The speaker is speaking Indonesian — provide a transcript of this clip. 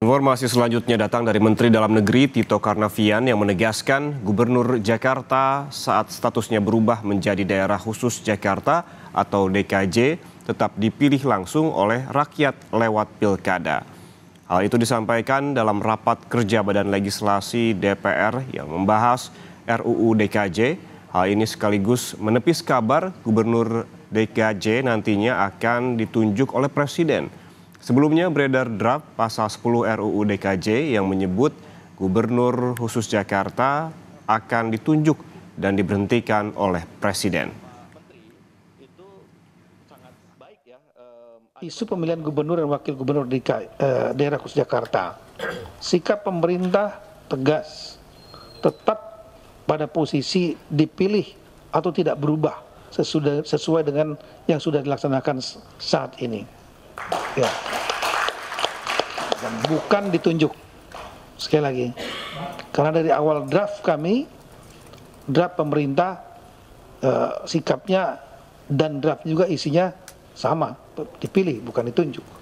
Informasi selanjutnya datang dari Menteri Dalam Negeri Tito Karnavian yang menegaskan Gubernur Jakarta saat statusnya berubah menjadi daerah khusus Jakarta atau DKJ tetap dipilih langsung oleh rakyat lewat pilkada. Hal itu disampaikan dalam rapat kerja Badan Legislasi DPR yang membahas RUU DKJ. Hal ini sekaligus menepis kabar Gubernur DKJ nantinya akan ditunjuk oleh Presiden Sebelumnya beredar draft pasal 10 RUU DKJ yang menyebut gubernur khusus Jakarta akan ditunjuk dan diberhentikan oleh presiden. Isu pemilihan gubernur dan wakil gubernur di eh, daerah khusus Jakarta. Sikap pemerintah tegas, tetap pada posisi dipilih atau tidak berubah sesuai dengan yang sudah dilaksanakan saat ini. Ya. Dan bukan ditunjuk. Sekali lagi. Karena dari awal draft kami, draft pemerintah, eh, sikapnya dan draft juga isinya sama. Dipilih, bukan ditunjuk.